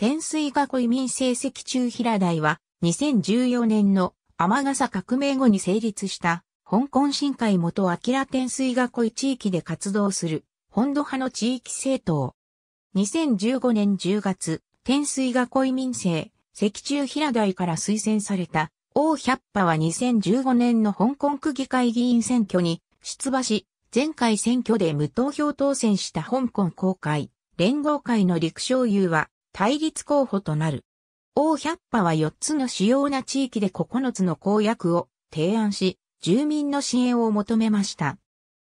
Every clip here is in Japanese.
天水囲民成績中平台は、2014年の天笠革命後に成立した、香港新海元明天水囲地域で活動する、本土派の地域政党。2015年10月、天水囲民生、石中平台から推薦された、王百波は2015年の香港区議会議員選挙に出馬し、前回選挙で無投票当選した香港公会連合会の陸将優は、対立候補となる。王百派は4つの主要な地域で9つの公約を提案し、住民の支援を求めました。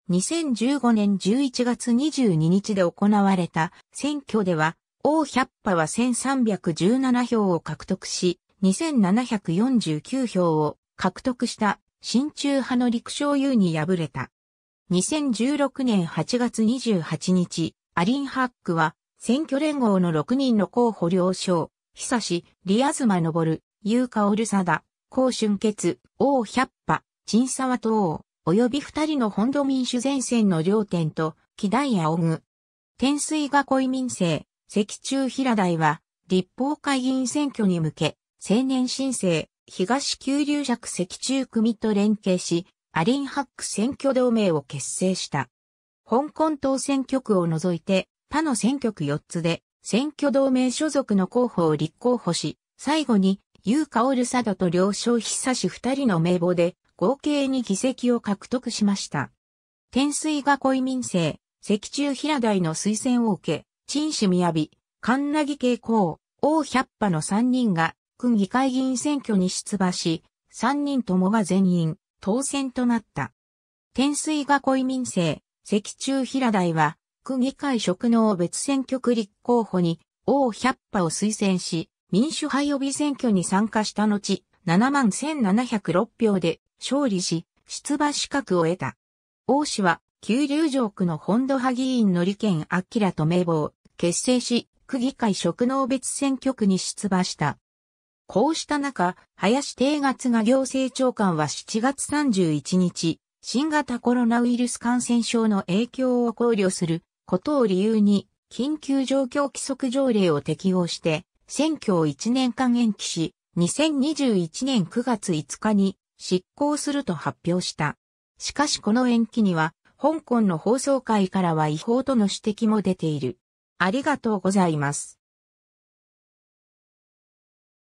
2015年11月22日で行われた選挙では、王百派は1317票を獲得し、2749票を獲得した親中派の陸将優に敗れた。2016年8月28日、アリン・ハックは選挙連合の6人の候補了承、久し、リアズマ昇、優香オルサダ、高春傑、王百波、陳沢東王、及び二人の本土民主前線の両点と、木大オグ。天水が恋民政、石中平台は、立法会議員選挙に向け、青年申請、東九流尺石中組と連携し、アリンハック選挙同盟を結成した。香港党選挙区を除いて、他の選挙区4つで、選挙同盟所属の候補を立候補し、最後に、ユーカ・オルサドと両将久し二人の名簿で、合計に議席を獲得しました。天水が恋民政、石中平台の推薦を受け、陳氏雅、カ神ナ慶光、王百波の3人が、区議会議員選挙に出馬し、3人ともが全員、当選となった。天水が恋民政、石中平台は、区議会職能別選挙区立候補に、王百波を推薦し、民主派予備選挙に参加した後、7万1706票で勝利し、出馬資格を得た。王氏は、旧竜城区の本土派議員の利権明と名簿を結成し、区議会職能別選挙区に出馬した。こうした中、林定月が行政長官は7月31日、新型コロナウイルス感染症の影響を考慮することを理由に、緊急状況規則条例を適用して、選挙を1年間延期し、2021年9月5日に執行すると発表した。しかしこの延期には、香港の放送会からは違法との指摘も出ている。ありがとうございます。